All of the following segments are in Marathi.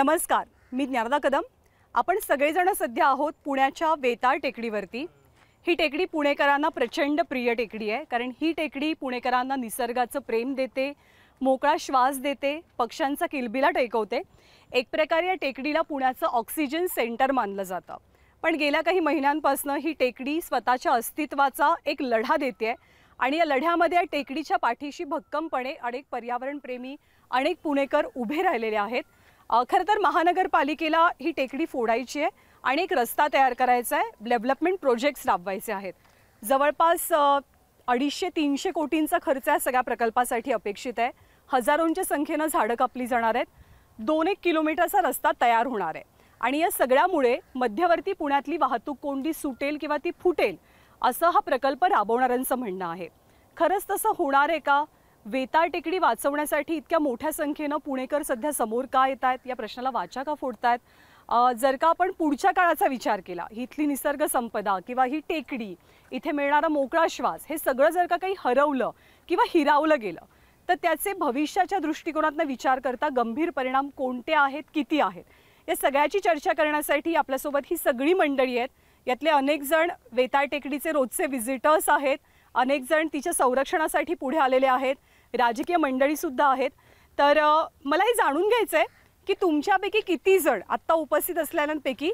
नमस्कार मी ज्ञानदा कदम आपण सगळेजण सध्या आहोत पुण्याच्या वेताळ टेकडीवरती ही टेकडी पुणेकरांना प्रचंड प्रिय टेकडी आहे कारण ही टेकडी पुणेकरांना निसर्गाचं प्रेम देते मोकळा श्वास देते पक्ष्यांचा किलबिला टेकवते एक प्रकारे या टेकडीला पुण्याचं ऑक्सिजन सेंटर मानलं जातं पण गेल्या काही महिन्यांपासून ही टेकडी स्वतःच्या अस्तित्वाचा एक लढा देते आणि या लढ्यामध्ये या टेकडीच्या पाठीशी भक्कमपणे अनेक पर्यावरणप्रेमी अनेक पुणेकर उभे राहिलेले आहेत खरं तर महानगरपालिकेला ही टेकडी फोडायची आहे आणि एक रस्ता तयार करायचा आहे डेव्हलपमेंट प्रोजेक्ट्स राबवायचे आहेत जवळपास अडीचशे तीनशे कोटींचा खर्च या सगळ्या प्रकल्पासाठी अपेक्षित आहे हजारोंच्या संख्येनं झाडं कापली जाणार आहेत दोन एक किलोमीटरचा रस्ता तयार होणार आहे आणि या सगळ्यामुळे मध्यवर्ती पुण्यातली वाहतूक कोंडी सुटेल किंवा ती फुटेल असं हा प्रकल्प राबवणाऱ्यांचं म्हणणं आहे खरंच तसं होणार आहे का वेताळ टेकडी वाचवण्यासाठी इतक्या मोठ्या संख्येनं पुणेकर सध्या समोर का येत आहेत या प्रश्नाला वाचा का फोडतायत जर का आपण पुढच्या काळाचा विचार केला इथली निसर्ग संपदा किंवा ही टेकडी इथे मिळणारा मोकळा श्वास हे सगळं जर का काही हरवलं किंवा हिरावलं गेलं तर त्याचे भविष्याच्या दृष्टिकोनातनं विचार करता गंभीर परिणाम कोणते आहेत किती आहेत या सगळ्याची चर्चा करण्यासाठी आपल्यासोबत ही सगळी मंडळी आहेत यातले अनेक जण वेताळ टेकडीचे रोजचे व्हिजिटर्स आहेत अनेक जण तिच्या संरक्षणासाठी पुढे आलेले आहेत राजकीय मंडळीसुद्धा आहेत तर मला हे जाणून घ्यायचं आहे की तुमच्यापैकी किती जण आत्ता उपस्थित असलेल्यांपैकी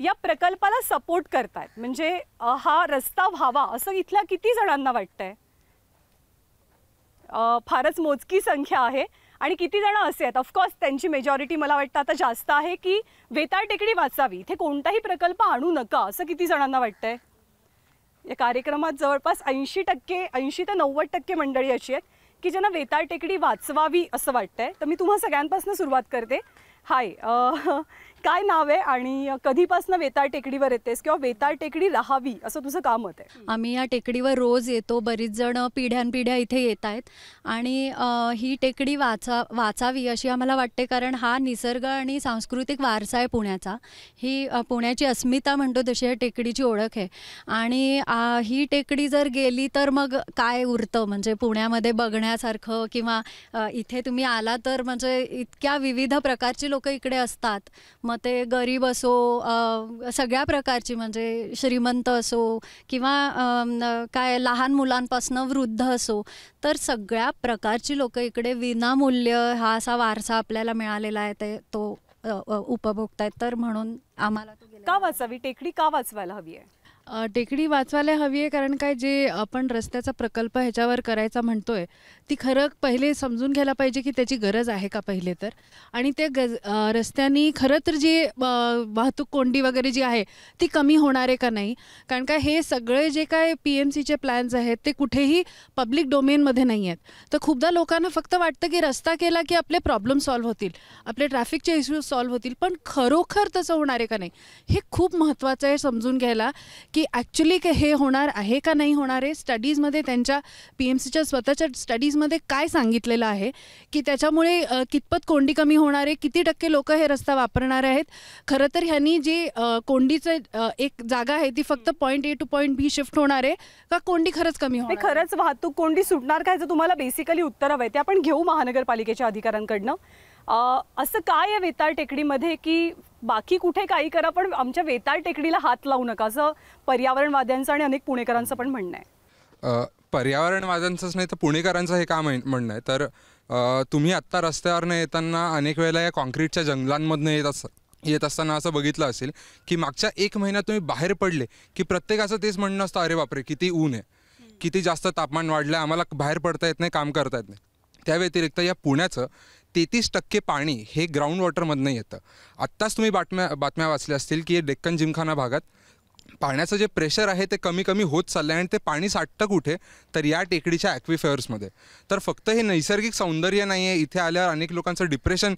या प्रकल्पाला सपोर्ट करतायत म्हणजे हा रस्ता व्हावा असं इथल्या किती जणांना वाटतंय फारच मोजकी संख्या आहे आणि किती जण असे आहेत ऑफकोर्स त्यांची मेजॉरिटी मला वाटतं आता जास्त आहे की वेताळ टेकडी वाचावी इथे कोणताही प्रकल्प आणू नका असं किती जणांना वाटतंय या कार्यक्रमात जवळपास ऐंशी टक्के ऐंशी ते नव्वद टक्के मंडळी अशी आहेत की ज्यांना वेताळ टेकडी वाचवावी असं वाटतंय तर मी तुम्हा सगळ्यांपासून सुरुवात करते हाय काय नाव आहे आणि कधीपासून वेताळ टेकडीवर येतेस किंवा वेताळ टेकडी राहावी असं तुझं काम मत आहे आम्ही या टेकडीवर रोज येतो बरीच जण पिढ्यानपिढ्या इथे येत आहेत आणि ही टेकडी वाचा वाचावी अशी आम्हाला वाटते कारण हा निसर्ग आणि सांस्कृतिक वारसा आहे पुण्याचा ही पुण्याची अस्मिता म्हणतो तशी या टेकडीची ओळख आहे आणि ही टेकडी जर गेली तर मग काय उरतं म्हणजे पुण्यामध्ये बघण्यासारखं किंवा इथे तुम्ही आला तर म्हणजे इतक्या विविध प्रकारची लोक इकडे असतात मग ते गरीब असो सगळ्या प्रकारची म्हणजे श्रीमंत असो किंवा काय लहान मुलांपासनं वृद्ध असो तर सगळ्या प्रकारची लोकं इकडे विनामूल्य हा असा वारसा आपल्याला मिळालेला आहे ते तो उपभोगतायत तर म्हणून आम्हाला का वाचावी टेकडी का वाचवायला हवी आहे टेकडी वाचवायला हवी आहे कारण काय जे आपण रस्त्याचा प्रकल्प ह्याच्यावर करायचा म्हणतोय ती खरं पहिले समजून घ्यायला पाहिजे की त्याची गरज आहे का पहिले तर आणि ते गज रस्त्यांनी खरं तर जी वाहतूक कोंडी वगैरे जी आहे ती कमी होणार आहे का नाही कारण काय हे सगळे जे काय पी एम सीचे प्लॅन्स आहेत ते कुठेही पब्लिक डोमेनमध्ये नाही आहेत तर खूपदा लोकांना फक्त वाटतं की रस्ता केला की आपले प्रॉब्लेम सॉल्व्ह होतील आपले ट्रॅफिकचे इश्यूज सॉल्व्ह होतील पण खरोखर तसं होणार आहे का नाही हे खूप महत्त्वाचं आहे समजून घ्यायला की की ॲक्च्युली हे होणार आहे का नाही होणार आहे स्टडीजमध्ये त्यांच्या पी एम सीच्या स्वतःच्या स्टडीजमध्ये काय सांगितलेलं आहे की त्याच्यामुळे कितपत कोंडी कमी होणार आहे किती टक्के लोक हे रस्ता वापरणार आहेत खरं तर ह्यांनी जी कोंडीचं एक जागा आहे ती फक्त point A to point B shift होणार आहे का कोंडी खरंच कमी होणार खरंच वाहतूक कोंडी सुटणार काय जर तुम्हाला बेसिकली उत्तर हवं आहे ते आपण घेऊ महानगरपालिकेच्या अधिकाऱ्यांकडनं असं काय आहे वेताळ टेकडीमध्ये की बाकी कुठे काही करा पण आमच्या वेताळ टेकडीला हात लावू नका असं पर्यावरणवाद्यांचं आणि अनेक पुणेकरांचं पण म्हणणं आहे पर्यावरणवाद्यांचंच नाही तर पुणेकरांचं हे काम म्हणणं आहे तर तुम्ही आत्ता रस्त्यावरनं येताना अनेक वेळेला या कॉन्क्रीटच्या जंगलांमधनं येत असत येत असताना असं बघितलं असेल की मागच्या एक महिन्यात तुम्ही बाहेर पडले की प्रत्येकाचं तेच म्हणणं असतं अरे बापरे किती ऊन आहे किती जास्त तापमान वाढलं आम्हाला बाहेर पडता येत नाही काम करता येत नाही त्या व्यतिरिक्त या पुण्याचं तेहतीस टक्के पाणी हे ग्राउंड वॉटरमधनं येतं आत्ताच तुम्ही बातम्या बातम्या वाचल्या असतील की डेक्कन जिमखाना भागात पाण्याचं जे प्रेशर आहे ते कमी कमी होत चाललं आहे आणि ते पाणी साठतं कुठे तर या टेकडीच्या ॲक्विफेअर्समध्ये तर फक्त हे नैसर्गिक सौंदर्य नाही आहे इथे आल्यावर अनेक लोकांचं डिप्रेशन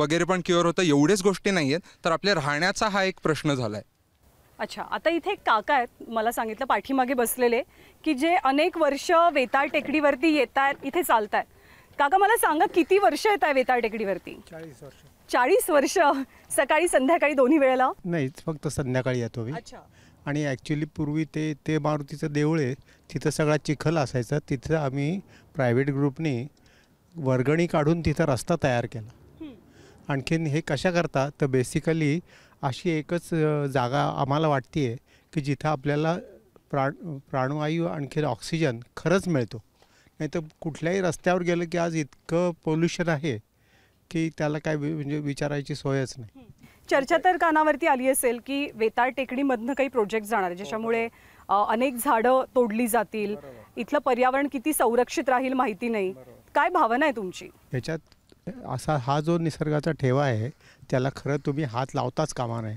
वगैरे पण क्युअर होतं एवढेच गोष्टी नाही आहेत तर आपल्या राहण्याचा हा एक प्रश्न झाला आहे अच्छा आता इथे एक काका आहेत मला सांगितलं पाठीमागे बसलेले की जे अनेक वर्ष वेताळ टेकडीवरती येत आहेत इथे चालत आहेत काका मला सांगा किती वर्ष येत आहे वेताळ टेकडीवरती चाळीस वर्ष चाळीस वर्ष सकाळी संध्याकाळी दोन्ही वेळेला नाही फक्त संध्याकाळी येतो मी आणि ॲक्च्युली पूर्वी ते ते मारुतीचं देऊळ आहे तिथं सगळा चिखल असायचा तिथं आम्ही प्रायव्हेट ग्रुपने वर्गणी काढून तिथं रस्ता तयार केला आणखीन हे कशा करता तर बेसिकली अशी एकच जागा आम्हाला वाटते की जिथं आपल्याला प्राण प्राणवायू आणखी ऑक्सिजन खरंच मिळतो नाही तर कुठल्याही रस्त्यावर गेलं की आज इतकं पोल्युशन आहे की त्याला काय म्हणजे विचारायची सोयच नाही चर्चा तर कानावरती आली असेल की वेताळ टेकडीमधनं काही प्रोजेक्ट जाणार ज्याच्यामुळे अनेक झाडं तोडली जातील इथलं पर्यावरण किती संरक्षित राहील माहिती नाही काय भावना आहे तुमची याच्यात असा हा जो निसर्गाचा ठेवा आहे त्याला खरं तुम्ही हात लावताच कामा नाही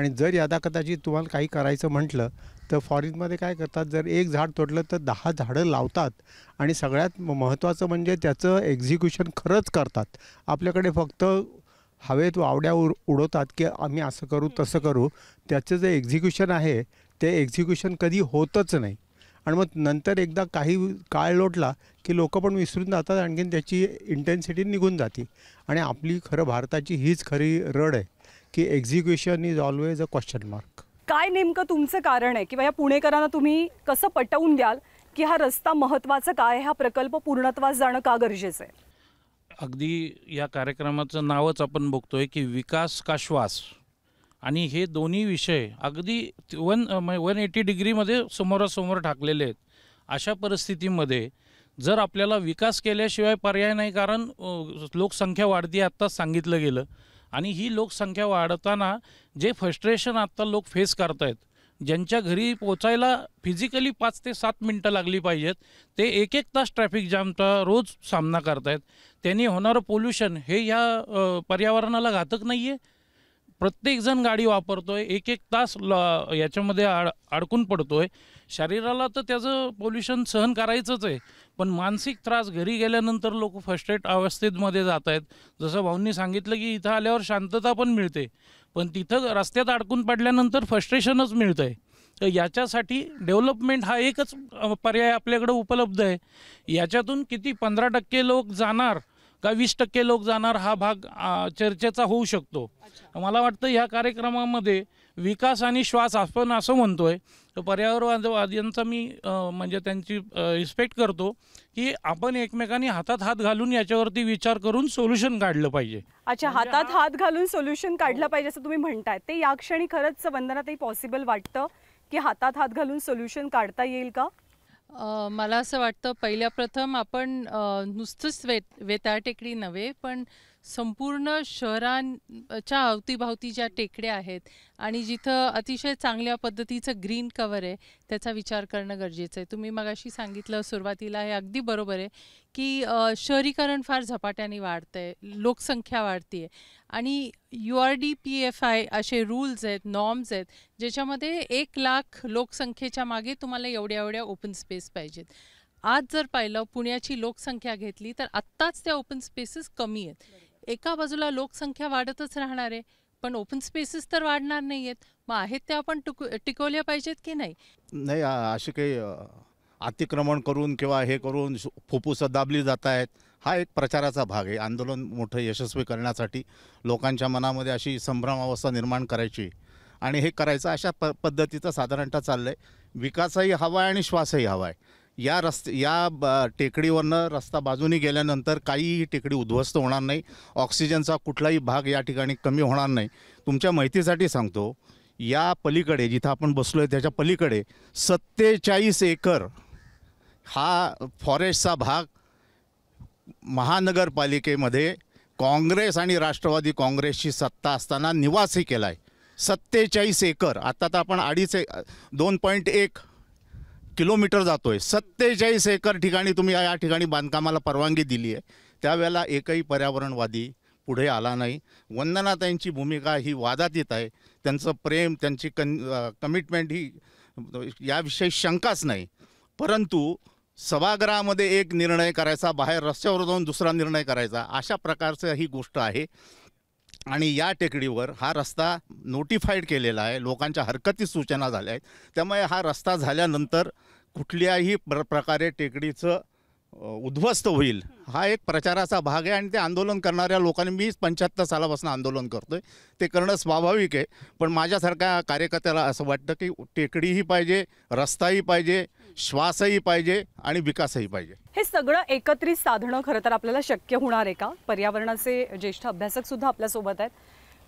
आणि जर यादा कदाचित तुम्हाला काही करायचं म्हटलं तर फॉरेनमध्ये काय करतात जर एक झाड तोडलं तर दहा झाडं लावतात आणि सगळ्यात महत्त्वाचं म्हणजे त्याचं एक्झिक्युशन खरंच करतात आपल्याकडे फक्त हवेत वावड्या उर उडवतात की आम्ही असं करू तसं करू त्याचं जे एक्झिक्युशन आहे ते एक्झिक्युशन कधी होतच नाही आणि मग नंतर एकदा काही काळ लोटला की लोक पण विसरून जातात आणखीन त्याची इंटेन्सिटी निघून जाते आणि आपली खरं भारताची हीच खरी रड आहे की execution is always a question mark काय नेमकं तुमचं कारण आहे किंवा या पुणेकरांना तुम्ही कसं पटवून द्याल की हा रस्ता महत्त्वाचा काय हा प्रकल्प पूर्णत्वास जाणं का गरजेचं आहे अगदी या कार्यक्रमाचं नावच आपण बघतोय की विकास का श्वास आणि हे दोन्ही विषय अगदी वन वन एटी डिग्रीमध्ये समोरासमोर ठाकलेले आहेत अशा परिस्थितीमध्ये जर आपल्याला विकास केल्याशिवाय पर्याय नाही कारण लोकसंख्या वाढती आत्ताच सांगितलं गेलं आणि ही लोकसंख्या वाढताना जे फ्रस्ट्रेशन आत्ता लोक फेस करत आहेत ज्यांच्या घरी पोचायला फिजिकली पाच ते सात मिनटं लागली पाहिजेत ते एक एक तास ट्रॅफिक जामचा रोज सामना आहेत त्यांनी होणारं पोल्युशन हे ह्या पर्यावरणाला घातक नाही आहे प्रत्येकजण गाडी वापरतो आहे एक एक तास ल याच्यामध्ये आड आड़, अडकून पडतो आहे शरीराला तर त्याचं पोल्युशन सहन करायचंच आहे पण मानसिक त्रास घरी गेल्यानंतर लोक फस्टेट अवस्थेमध्ये जात आहेत जसं भाऊंनी सांगितलं की इथं आल्यावर शांतता पण मिळते पण तिथं रस्त्यात अडकून पडल्यानंतर फ्रस्ट्रेशनच मिळतं आहे तर याच्यासाठी डेव्हलपमेंट हा एकच पर्याय आपल्याकडं उपलब्ध आहे याच्यातून किती पंधरा टक्के लोक जाणार का वीस टक्के लोक जाणार हा भाग चर्चेचा होऊ शकतो मला वाटतं ह्या कार्यक्रमामध्ये विकास आणि श्वास आपण असं म्हणतोय तर पर्यावरणवाद्यांचा मी म्हणजे त्यांची रिस्पेक्ट करतो की आपण एकमेकांनी हातात हात घालून याच्यावरती विचार करून सोल्युशन काढलं पाहिजे अच्छा म्हणजे हातात हात घालून सोल्युशन काढलं हो. पाहिजे असं तुम्ही म्हणताय ते या क्षणी खरंच बंधनातही पॉसिबल वाटतं की हातात हात घालून सोल्युशन काढता येईल का मला असं वाटतं पहिल्या प्रथम आपण नुसतंच वेत वेताळ टेकडी नव्हे पण संपूर्ण शहरांच्या अवतीभावती ज्या टेकड्या आहेत आणि जिथं अतिशय चांगल्या पद्धतीचं ग्रीन कवर आहे त्याचा विचार करणं गरजेचं आहे तुम्ही मगाशी सांगितलं सुरुवातीला हे अगदी बरोबर आहे की शहरीकरण फार झपाट्याने वाढतं आहे लोकसंख्या वाढती आहे आणि U R D P F I असे रूल्स आहेत नॉर्म्स आहेत ज्याच्यामध्ये एक लाख लोकसंख्येच्या मागे तुम्हाला एवढ्या एवढ्या ओपन स्पेस पाहिजेत आज जर पाहिलं पुण्याची लोकसंख्या घेतली तर आत्ताच त्या ओपन स्पेसेस कमी आहेत एका बाजूला लोकसंख्या वाढतच राहणार आहे पण ओपन स्पेसेस तर वाढणार नाही आहेत मग आहेत त्या आपण टुक टिकवल्या पाहिजेत की नाही नाही असे काही अतिक्रमण करून किंवा हे करून फुफ्फुसं दाबली जात आहेत हा एक प्रचाराचा भाग आहे आंदोलन मोठं यशस्वी करण्यासाठी लोकांच्या मनामध्ये अशी संभ्रमावस्था निर्माण करायची आणि हे करायचं अशा प पद्धतीचं साधारणतः चाललं आहे विकासही हवा आहे आणि श्वासही हवा आहे या रस्ते या टेकडीवरनं रस्ता बाजूनी गेल्यानंतर काहीही टेकडी उद्ध्वस्त होणार नाही ऑक्सिजनचा कुठलाही भाग या ठिकाणी कमी होणार नाही तुमच्या माहितीसाठी सांगतो या पलीकडे जिथं आपण बसलो आहे त्याच्या पलीकडे सत्तेचाळीस एकर हा फॉरेस्टचा भाग महानगरपालिकेमध्ये काँग्रेस आणि राष्ट्रवादी काँग्रेसची सत्ता असताना निवासही केला आहे सत्तेचाळीस एकर आता तर आपण अडीच एक दोन पॉईंट एक किलोमीटर जातोय सत्तेचाळीस एकर ठिकाणी तुम्ही या ठिकाणी बांधकामाला परवानगी दिली आहे त्यावेळेला एकही पर्यावरणवादी पुढे आला नाही वंदनाताईंची भूमिका ही वादात येत आहे त्यांचं प्रेम त्यांची कन कमिटमेंट ही याविषयी शंकाच नाही परंतु सभागृहामध्ये एक निर्णय करायचा बाहेर रस्त्यावर जाऊन दुसरा निर्णय करायचा अशा प्रकारचं ही गोष्ट आहे आणि या टेकडीवर हा रस्ता नोटिफाईड केलेला आहे लोकांच्या हरकती सूचना झाल्या आहेत त्यामुळे हा रस्ता झाल्यानंतर कुठल्याही प्र प्रकारे टेकडीचं उद्ध्वस्त होईल हा एक प्रचाराचा भाग आहे आणि ते आंदोलन करणाऱ्या लोकांनी मीच पंच्याहत्तर सालापासून आंदोलन करतो आहे ते करणं स्वाभाविक आहे पण माझ्यासारख्या कार्यकर्त्याला असं वाटतं की टेकडीही पाहिजे रस्ताही पाहिजे श्वासही पाहिजे आणि विकासही पाहिजे हे सगळं एकत्रित साधणं खरं तर आपल्याला शक्य होणार आहे का पर्यावरणाचे ज्येष्ठ अभ्यासक सुद्धा आपल्यासोबत आहेत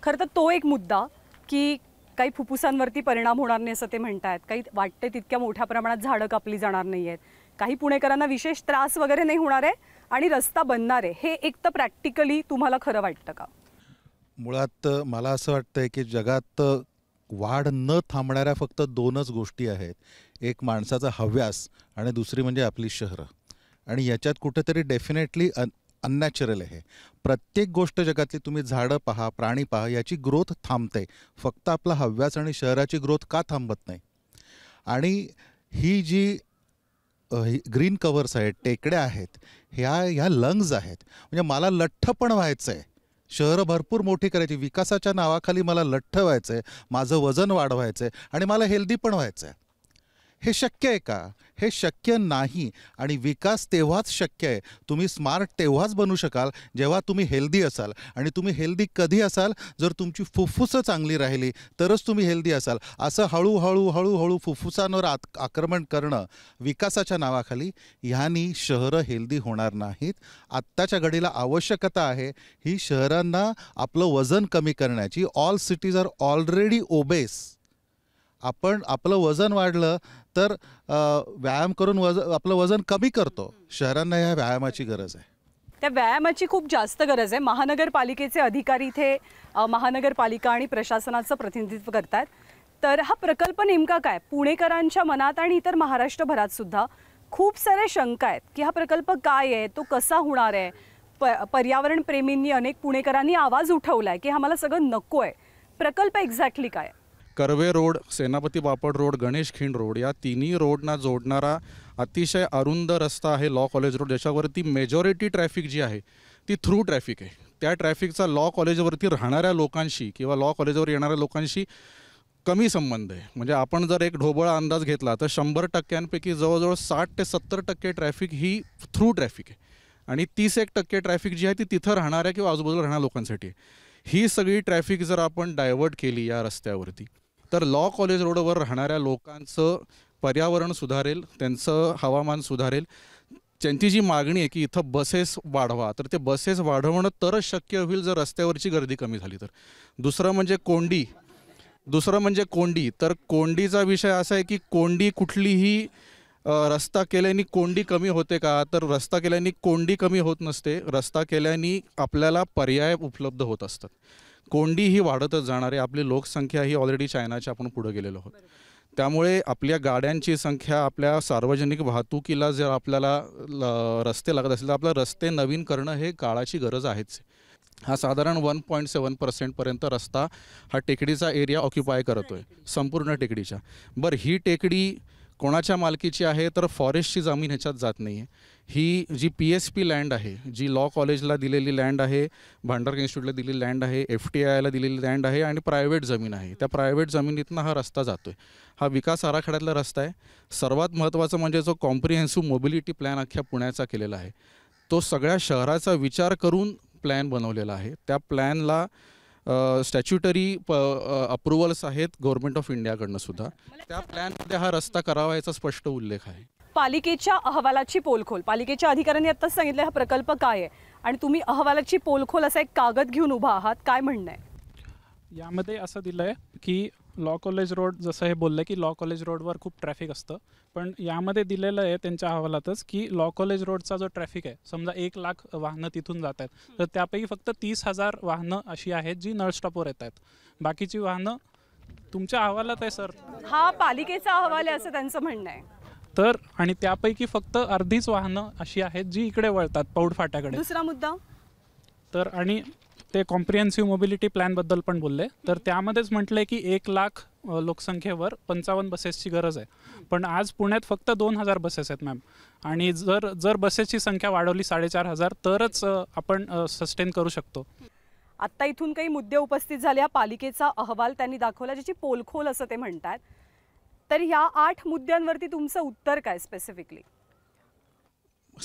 खरं तर तो एक मुद्दा की काही फुफ्फुसांवरती परिणाम होणार नाही असं ते म्हणत आहेत काही वाटते तितक्या मोठ्या प्रमाणात झाडं कापली जाणार नाही आहेत काही पुणेकरांना विशेष त्रास वगैरे नाही होणार आहे आणि रस्ता बनणार आहे हे एक तर प्रॅक्टिकली तुम्हाला खरं वाटतं का मुळात मला असं वाटतंय की जगात वाढ न थांबणाऱ्या फक्त दोनच गोष्टी आहेत एक माणसाचा हव्यास आणि दुसरी म्हणजे आपली शहरं आणि याच्यात कुठेतरी डेफिनेटली अननॅचरल आहे प्रत्येक गोष्ट जगातली तुम्ही झाडं पहा प्राणी पहा याची ग्रोथ थांबते फक्त आपला हव्यास आणि शहराची ग्रोथ का थांबत नाही आणि ही जी ग्रीन कवर्स आहेत टेकड्या आहेत ह्या ह्या लंग्ज आहेत म्हणजे मला लठ्ठ पण व्हायचं आहे शहरं भरपूर मोठी करायची विकासाच्या नावाखाली मला लठ्ठ व्हायचं आहे माझं वजन वाढवायचं आहे आणि मला हेल्दी पण व्हायचं आहे हे शक्य आहे का हे शक्य नाही आणि विकास तेव्हाच शक्य आहे तुम्ही स्मार्ट तेव्हाच बनू शकाल जेव्हा तुम्ही हेल्दी असाल आणि तुम्ही हेल्दी कधी असाल जर तुमची फुफ्फुसं चांगली राहिली तरच तुम्ही हेल्दी असाल असं हळूहळू हळूहळू फुफ्फुसांवर आक्रमण करणं विकासाच्या नावाखाली ह्यानी शहरं हेल्दी होणार नाहीत आत्ताच्या घडीला आवश्यकता आहे ही शहरांना आपलं वजन कमी करण्याची all cities are already obese आपण आपलं वजन वाढलं तर व्यायाम करून वज आपलं वजन कमी करतो शहरांना ह्या व्यायामाची गरज आहे त्या व्यायामाची खूप जास्त गरज आहे महानगरपालिकेचे अधिकारी इथे महानगरपालिका आणि प्रशासनाचं प्रतिनिधित्व करतात तर हा प्रकल्प नेमका काय पुणेकरांच्या मनात आणि इतर महाराष्ट्रभरात सुद्धा खूप साऱ्या शंका आहेत की हा प्रकल्प काय आहे तो कसा होणार आहे प पर्यावरण प्रेमींनी अनेक पुणेकरांनी आवाज उठवला आहे की आम्हाला सगळं नको आहे प्रकल्प एक्झॅक्टली काय कर्वे रोड सेनापती बापड रोड गणेश खिंड रोड या तिन्ही रोडना जोडणारा अतिशय अरुंद रस्ता आहे लॉ कॉलेज रोड ज्याच्यावरती मेजॉरिटी ट्रॅफिक जी आहे ती थ्रू ट्रॅफिक आहे त्या ट्रॅफिकचा लॉ कॉलेजवरती राहणाऱ्या लोकांशी किंवा लॉ कॉलेजवर येणाऱ्या लोकांशी कमी संबंध आहे म्हणजे आपण जर एक ढोबळा अंदाज घेतला तर शंभर टक्क्यांपैकी जवळजवळ साठ ते सत्तर टक्के ट्रॅफिक ही थ्रू ट्रॅफिक आहे आणि तीस एक टक्के ट्रॅफिक जी आहे ती तिथं राहणाऱ्या किंवा आजूबाजूला राहणाऱ्या लोकांसाठी ही सगळी ट्रॅफिक जर आपण डायव्हर्ट केली या रस्त्यावरती तर लॉ कॉलेज रोडवर राहणाऱ्या लोकांचं पर्यावरण सुधारेल त्यांचं हवामान सुधारेल त्यांची जी मागणी आहे की इथं बसेस वाढवा तर ते बसेस वाढवणं तरच शक्य होईल जर रस्त्यावरची गर्दी कमी झाली तर दुसरं म्हणजे कोंडी दुसरं म्हणजे कोंडी तर कोंडीचा विषय असा आहे की कोंडी कुठलीही रस्ता केल्याने कोंडी कमी होते का तर रस्ता केल्याने कोंडी कमी होत नसते रस्ता केल्याने आपल्याला पर्याय उपलब्ध होत असतात कोंडी ही वाढतच जाणार आहे आपली लोकसंख्या ही ऑलरेडी चायनाच्या आपण पुढे गेलेलो आहोत त्यामुळे आपल्या गाड्यांची संख्या आपल्या सार्वजनिक वाहतुकीला जर आपल्याला रस्ते लागत असेल तर आपलं रस्ते नवीन करणं हे काळाची गरज आहेच हा साधारण वन पॉईंट सेवन पर्सेंटपर्यंत रस्ता हा टेकडीचा एरिया ऑक्युपाय करतो आहे संपूर्ण टेकडीच्या बरं ही टेकडी कोणाच्या मालकीची आहे तर फॉरेस्टची जमीन ह्याच्यात जात नाही आहे ही जी पी एस पी लँड आहे जी लॉ कॉलेजला दिलेली लँड आहे भांडारक इन्स्टिट्यूटला दिलेली लँड आहे एफ टी आयला दिलेली लँड आहे आणि प्रायव्हेट जमीन आहे त्या प्रायव्हेट जमिनीतनं हा रस्ता जातो आहे हा विकास आराखड्यातला रस्ता आहे सर्वात महत्त्वाचा म्हणजे जो कॉम्प्रिहेन्सिव्ह मोबिलिटी प्लॅन अख्ख्या पुण्याचा केलेला आहे तो सगळ्या शहराचा विचार करून प्लॅन बनवलेला आहे त्या प्लॅनला स्टॅच्युटरी प अप्रुव्हल्स आहेत गव्हर्नमेंट ऑफ इंडियाकडनं सुद्धा त्या प्लॅनमध्ये हा रस्ता याचा स्पष्ट उल्लेख आहे पालिकेच्या अहवालाची पोलखोल पालिकेच्या अधिकाऱ्यांनी आत्ताच सांगितलं हा प्रकल्प काय आहे आणि तुम्ही अहवालाची पोलखोल असा एक कागद घेऊन उभा आहात काय म्हणणं आहे यामध्ये असं दिलं आहे की लॉ कॉलेज रोड जसं हे बोललं की लॉ कॉलेज रोडवर खूप ट्रॅफिक असतं पण यामध्ये दिलेलं आहे त्यांच्या अहवालातच की लॉ कॉलेज रोडचा जो ट्रॅफिक आहे समजा एक लाख वाहनं तिथून जात आहेत तर त्यापैकी फक्त तीस हजार वाहनं अशी आहेत जी नळस्टॉपवर येत आहेत बाकीची वाहनं तुमच्या अहवालात आहे सर हा पालिकेचा अहवाल आहे असं त्यांचं म्हणणं आहे तर आणि त्यापैकी फक्त अर्धीच वाहनं अशी आहेत जी इकडे वळतात पौड फाट्याकडे दुसरा मुद्दा तर आणि ते कॉम्प्रिहेन्सिव्ह मोबिलिटी प्लॅनबद्दल पण बोलले तर त्यामध्येच म्हटलंय की एक लाख लोकसंख्येवर पंचावन्न बसेसची गरज आहे पण आज पुण्यात फक्त दोन हजार बसेस आहेत मॅम आणि जर जर बसेसची संख्या वाढवली साडेचार हजार तरच आपण सस्टेन करू शकतो आत्ता इथून काही मुद्दे उपस्थित झाले हा पालिकेचा अहवाल त्यांनी दाखवला ज्याची पोलखोल असं ते म्हणतात तर ह्या आठ मुद्द्यांवरती तुमचं उत्तर काय स्पेसिफिकली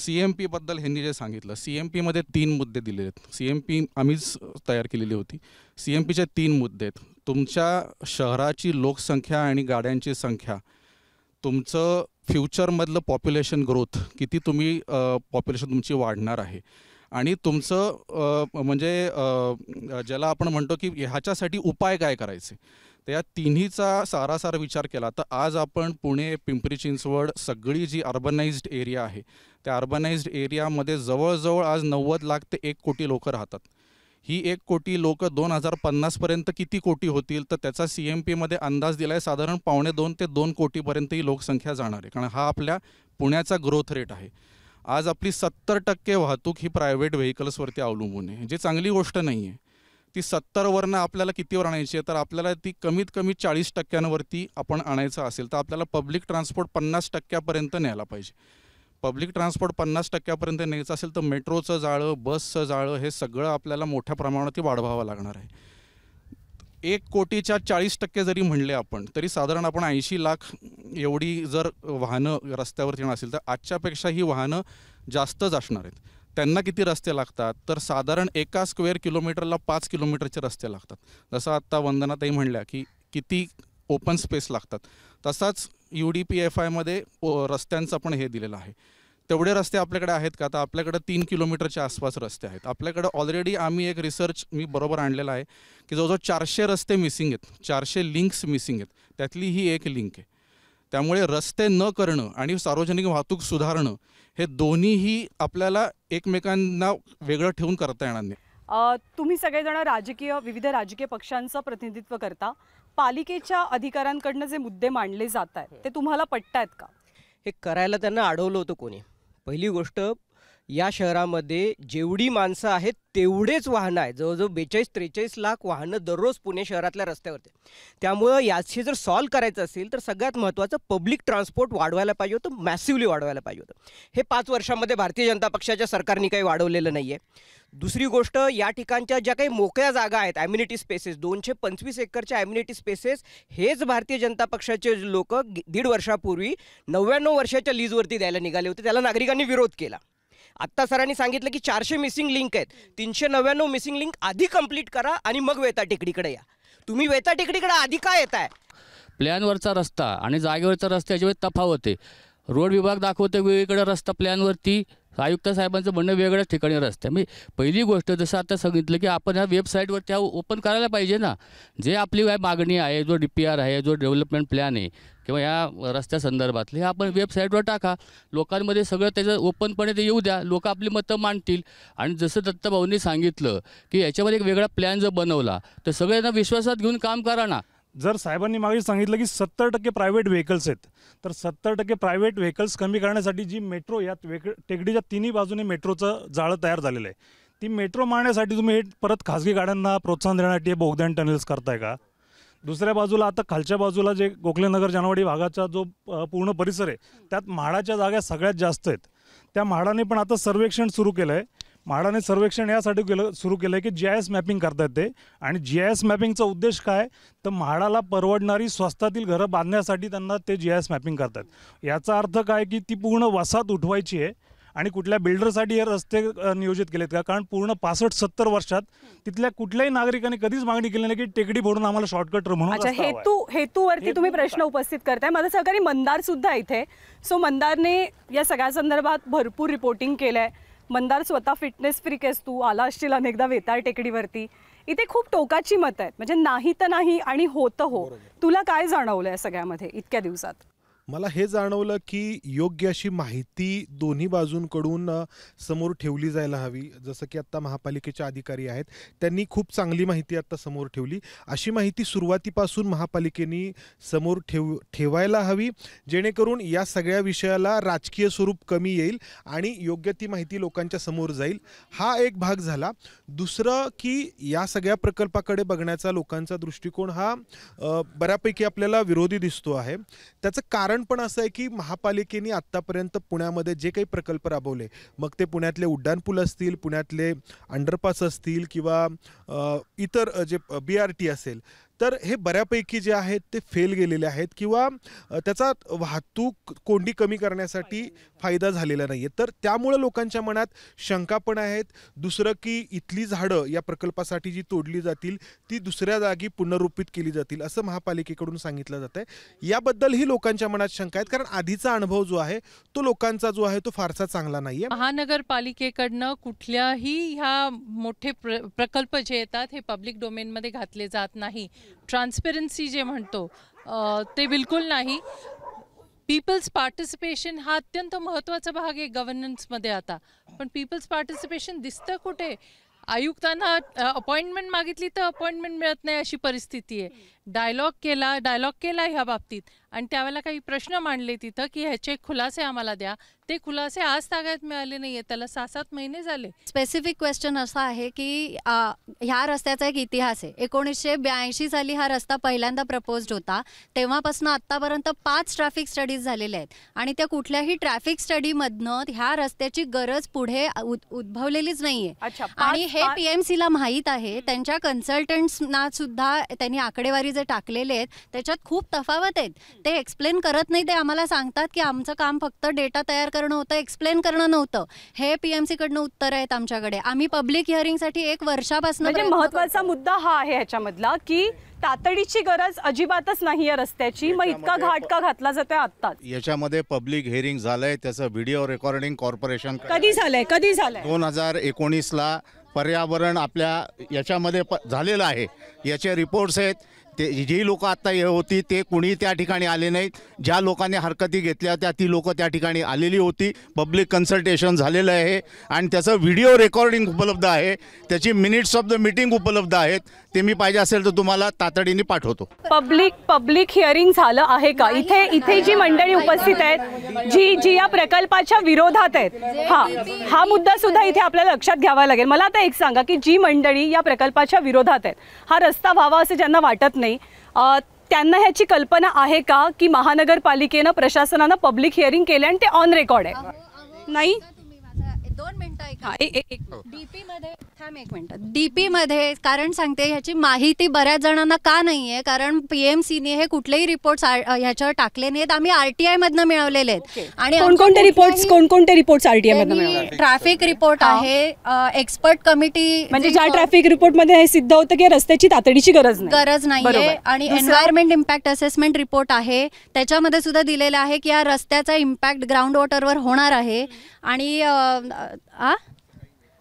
सी एम पीबद्दल ह्यांनी जे सांगितलं सी एम पीमध्ये तीन मुद्दे दिले आहेत सी एम पी आम्हीच तयार केलेली होती सी एम पीचे तीन मुद्दे आहेत तुमच्या शहराची लोकसंख्या आणि गाड्यांची संख्या तुमचं फ्युचरमधलं पॉप्युलेशन ग्रोथ किती तुम्ही पॉप्युलेशन तुमची वाढणार आहे आणि तुमचं म्हणजे ज्याला आपण म्हणतो की ह्याच्यासाठी उपाय काय करायचे तर या तिन्हीचा सारासार विचार केला तर आज आपण पुणे पिंपरी चिंचवड सगळी जी अर्बनाइज्ड एरिया आहे त्या अर्बनाइज्ड एरियामध्ये जवळजवळ आज नव्वद लाख ते एक कोटी लोकं राहतात ही एक कोटी लोक दोन हजार पन्नासपर्यंत किती कोटी होतील तर त्याचा सी एम पीमध्ये अंदाज दिला आहे साधारण पावणे दोन ते दोन कोटीपर्यंत ही लोकसंख्या जाणार आहे कारण हा आपल्या पुण्याचा ग्रोथ रेट आहे आज आपली सत्तर टक्के वाहतूक ही प्रायव्हेट व्हेकल्सवरती अवलंबून आहे जे चांगली गोष्ट नाही आहे ती सत्तरवरनं आपल्याला कितीवर आणायची आहे तर आपल्याला ती कमीत कमी चाळीस टक्क्यांवरती आपण आणायचं असेल तर आपल्याला पब्लिक ट्रान्सपोर्ट पन्नास टक्क्यापर्यंत न्यायला पाहिजे पब्लिक ट्रान्सपोर्ट पन्नास टक्क्यापर्यंत न्यायचं असेल तर मेट्रोचं जाळं बसचं जाळं हे सगळं आपल्याला मोठ्या प्रमाणात वाढवावं लागणार आहे एक कोटीच्या चाळीस टक्के जरी म्हणले आपण तरी साधारण आपण ऐंशी लाख एवढी जर वाहनं रस्त्यावरती येणार असेल तर आजच्यापेक्षा ही वाहनं जास्तच असणार आहेत त्यांना किती रस्ते लागतात तर साधारण एका स्क्वेअर किलोमीटरला पाच किलोमीटरचे रस्ते लागतात जसं आत्ता वंदनाताई म्हणल्या की किती ओपन स्पेस लागतात तसाच यू डी पी एफ आयमध्ये रस्त्यांचं पण हे दिलेलं आहे तेवढे रस्ते आपल्याकडे आहेत का तर आपल्याकडे तीन किलोमीटरच्या आसपास रस्ते आहेत आपल्याकडे ऑलरेडी आम्ही एक रिसर्च मी बरोबर आणलेला आहे की जवळजवळ चारशे रस्ते मिसिंग आहेत चारशे लिंक्स मिसिंग आहेत त्यातली ही एक लिंक आहे त्यामुळे रस्ते न करणं आणि सार्वजनिक वाहतूक सुधारणं हे दोन्हीही आपल्याला एकमेकांना वेगळं ठेवून करता येणार नाही तुम्ही सगळेजण राजकीय विविध राजकीय पक्षांचं प्रतिनिधित्व करता पालिकेच्या अधिकाऱ्यांकडनं जे मुद्दे मांडले जात आहेत ते तुम्हाला पटत आहेत का हे करायला त्यांना अडवलं होतं कोणी पहिली गोष्ट या शहरामध्ये जेवढी माणसं आहेत तेवढेच वाहनं आहेत जवळजवळ बेचाळीस त्रेचाळीस लाख वाहनं दररोज पुणे शहरातल्या रस्त्यावरती त्यामुळं याचे जर सॉल्व्ह करायचं असेल तर सगळ्यात महत्त्वाचं पब्लिक ट्रान्सपोर्ट वाढवायला पाहिजे होतं मॅसिवली वाढवायला पाहिजे होतं हे पाच वर्षामध्ये भारतीय जनता पक्षाच्या सरकारने काही वाढवलेलं नाही आहे दुसरी गोष्ट या ठिकाणच्या ज्या काही मोकळ्या जागा आहेत ॲम्युनिटी स्पेसेस दोनशे पंचवीस एकरच्या ॲम्युनिटी स्पेसेस हेच भारतीय जनता पक्षाचे लोक दीड वर्षापूर्वी नव्याण्णव वर्षाच्या लीजवरती द्यायला निघाले होते त्याला नागरिकांनी विरोध केला आत्ता सरांनी सांगितलं की चारशे मिसिंग लिंक आहेत तीनशे नव्याण्णव मिसिंग लिंक आधी कंप्लीट करा आणि मग वेता टेकडीकडे या तुम्ही वेता टेकडीकडे आधी काय येत आहे प्लॅनवरचा रस्ता आणि जागेवरचा रस्ता याच्यामध्ये तफावत आहे रोड विभाग दाखवते वेगवेगळ्या रस्ता प्लॅनवरती आयुक्त साहेबांचं म्हणणं वेगळ्याच ठिकाणी रस्ते मी पहिली गोष्ट जसं आता सांगितलं की आपण ह्या वेबसाईटवर त्या ओपन करायला पाहिजे ना जे आपली काय मागणी आहे जो डी पी आर आहे जो डेव्हलपमेंट प्लॅन आहे किंवा ह्या रस्त्यासंदर्भातले हे आपण वेबसाईटवर टाका लोकांमध्ये सगळं त्याचं ओपनपणे ते येऊ द्या लोक आपली मतं मांडतील आणि जसं दत्तभाऊंनी सांगितलं की याच्यावर एक वेगळा प्लॅन जर बनवला तर सगळ्यांना विश्वासात घेऊन काम करा ना जर साहेबांनी मागे सांगितलं की सत्तर टक्के प्रायव्हेट व्हेकल्स आहेत तर सत्तर टक्के प्रायव्हेट व्हेकल्स कमी करण्यासाठी जी मेट्रो यात वेग टेकडीच्या तिन्ही बाजूने मेट्रोचं जाळं तयार झालेलं आहे ती मेट्रो मारण्यासाठी तुम्ही परत खाजगी गाड्यांना प्रोत्साहन देण्यासाठी बोगद्यान टनेल्स करताय का दुसऱ्या बाजूला आता खालच्या बाजूला जे गोखलेनगर जानवाडी भागाचा जो पूर्ण परिसर आहे त्यात म्हाडाच्या जागा सगळ्यात जास्त आहेत त्या म्हाडाने पण आता सर्वेक्षण सुरू केलं आहे म्हाडाने सर्वेक्षण यासाठी केलं सुरू केलं आहे की जी आय एस मॅपिंग करतात ते आणि जी आय एस मॅपिंगचा उद्देश काय तर म्हाडाला परवडणारी स्वस्तातील घरं बांधण्यासाठी त्यांना ते जी मॅपिंग करतात याचा अर्थ काय की ती पूर्ण वसाहत उठवायची आहे आणि कुठल्या बिल्डरसाठी हे रस्ते नियोजित केलेत का कारण पूर्ण पासष्ट सत्तर वर्षात तिथल्या कुठल्याही नागरिकांनी कधीच मागणी केली नाही की टेकडी फोडून आम्हाला शॉर्टकट म्हणून हेतू हेतूवरती तुम्ही प्रश्न उपस्थित करताय माझा सहकारी मंदार सुद्धा इथे सो मंदारने या सगळ्या संदर्भात भरपूर रिपोर्टिंग केलं आहे मंदार स्वतः फिटनेस फ्रीक आहेस तू आला असशील अनेकदा वेताळ टेकडीवरती इथे खूप टोकाची मत आहेत म्हणजे नाही तर नाही आणि होतं हो तुला काय जाणवलं या सगळ्यामध्ये इतक्या दिवसात मला हे जाणवलं की योग्य अशी माहिती दोन्ही बाजूंकडून समोर ठेवली जायला हवी जसं की आत्ता महापालिकेच्या अधिकारी आहेत त्यांनी खूप चांगली माहिती आत्ता समोर ठेवली अशी माहिती सुरुवातीपासून महापालिकेने समोर ठेव ठेवायला हवी जेणेकरून या सगळ्या विषयाला राजकीय स्वरूप कमी येईल आणि योग्य ती माहिती लोकांच्या समोर जाईल हा एक भाग झाला दुसरं की या सगळ्या प्रकल्पाकडे बघण्याचा लोकांचा दृष्टिकोन हा बऱ्यापैकी आपल्याला विरोधी दिसतो आहे त्याचं कारण कारण पण असं आहे की महापालिकेने आत्तापर्यंत पुण्यामध्ये जे काही प्रकल्प राबवले मग ते पुण्यातले उड्डाणपूल असतील पुण्यातले अंडरपास असतील किंवा इतर जे बी आर टी असेल तर हे बऱ्यापैकी जे आहेत ते फेल गेलेले आहेत किंवा त्याचा वाहतूक कोंडी कमी करण्यासाठी फायदा झालेला नाही तर त्यामुळं लोकांच्या मनात शंका पण आहेत दुसरं की इथली झाडं या प्रकल्पासाठी जी तोडली जातील ती दुसऱ्या जागी पुनरुपित केली जातील असं महापालिकेकडून सांगितलं जात आहे याबद्दलही लोकांच्या मनात शंका आहेत कारण आधीचा अनुभव जो आहे तो लोकांचा जो आहे तो फारसा चांगला नाही आहे महानगरपालिकेकडनं कुठल्याही ह्या मोठे प्र प्रकल्प जे येतात हे पब्लिक डोमेनमध्ये घातले जात नाही ट्रान्सपेरन्सी जे म्हणतो ते बिलकुल नाही पीपल्स पार्टिसिपेशन हा अत्यंत महत्वाचा भाग आहे गव्हर्नन्समध्ये आता पण पीपल्स पार्टिसिपेशन दिसतं कुठे आयुक्तांना अपॉइंटमेंट मागितली तर अपॉइंटमेंट मिळत नाही अशी परिस्थिती आहे डायलॉग केला डायलॉग केला ह्या बाबतीत आणि त्यावेळेला काही प्रश्न मांडले तिथं की ह्याचे खुलासे आम्हाला द्या ते खुलासे आज तागायत मिळाले नाहीये त्याला सहा सात महिने झाले स्पेसिफिक क्वेश्चन असा आहे की ह्या रस्त्याचा एक इतिहास आहे एकोणीसशे ब्याऐंशी साली हा रस्ता पहिल्यांदा प्रपोज्ड होता तेव्हापासून आतापर्यंत पाच ट्रॅफिक स्टडीज झालेल्या आहेत आणि त्या कुठल्याही ट्रॅफिक स्टडी स्टडीमधनं ह्या रस्त्याची गरज पुढे उद्भवलेलीच नाहीये आणि हे पीएमसीला माहीत आहे त्यांच्या कन्सल्टंट्सना सुद्धा त्यांनी आकडेवारी जे टाकलेले आहेत त्याच्यात खूप तफावत आहेत ते एक्सप्लेन करत नाही ते आम्हाला सांगतात की आमचं काम फक्त डेटा तयार करणं होतं एक्सप्लेन करणं नव्हतं हे पी एम सीकडनं उत्तर आहेत आमच्याकडे आम्ही पब्लिक साठी एक वर्षापासून म्हणजे महत्वाचा मुद्दा हा आहे ह्याच्यामधला की तातडीची गरज अजिबातच नाही या रस्त्याची मग इतका घाटका घातला जातोय आता याच्यामध्ये पब्लिक हिअरिंग झालंय त्याचं व्हिडिओ रेकॉर्डिंग कॉर्पोरेशन कधी झालंय कधी झालंय दोन हजार एकोणीसला पर्यावरण आपल्या याच्यामध्ये झालेलं आहे याचे रिपोर्ट्स आहेत ते जी लोक आत्ता हे होती ते कुणी त्या ठिकाणी आले नाहीत ज्या लोकांनी हरकती घेतल्या त्या ती लोक त्या ठिकाणी आलेली होती पब्लिक कन्सल्टेशन झालेलं आहे आणि त्याचं व्हिडिओ रेकॉर्डिंग उपलब्ध आहे त्याची मिनिट्स ऑफ द मिटिंग उपलब्ध आहेत ते मी पाहिजे असेल तर तुम्हाला तातडीने पाठवतो पब्लिक पब्लिक हिअरिंग झालं आहे का इथे इथे जी मंडळी उपस्थित आहेत जी जी या प्रकल्पाच्या विरोधात आहेत हा हा मुद्दा सुद्धा इथे आपल्याला लक्षात घ्यावा लागेल मला आता एक सांगा की जी मंडळी या प्रकल्पाच्या विरोधात आहेत हा रस्ता व्हावा असं ज्यांना वाटत नाही नाही त्यांना ह्याची कल्पना आहे का की महानगरपालिकेनं प्रशासनानं पब्लिक हिअरिंग केलं आणि ते ऑन रेकॉर्ड आहे नाही दोन डीपी हो. मध्ये डीपी मध्ये कारण सांगते ह्याची माहिती बऱ्याच जणांना का नाहीये कारण पीएमसीने हे कुठलेही रिपोर्ट ह्याच्यावर टाकले नाहीत आम्ही आरटीआय मधनं मिळवलेले आहेत आणि कोणकोणते रिपोर्ट कोणकोणते रिपोर्ट आरटीआय मधनं ट्रॅफिक रिपोर्ट आहे एक्सपर्ट कमिटी म्हणजे ज्या ट्रॅफिक रिपोर्ट मध्ये सिद्ध होतं की रस्त्याची तातडीची गरज गरज नाहीये आणि एन्व्हायरमेंट इम्पॅक्ट असेसमेंट रिपोर्ट आहे त्याच्यामध्ये सुद्धा दिलेला आहे की या रस्त्याचा इम्पॅक्ट ग्राउंड वॉटरवर होणार आहे आणि Huh?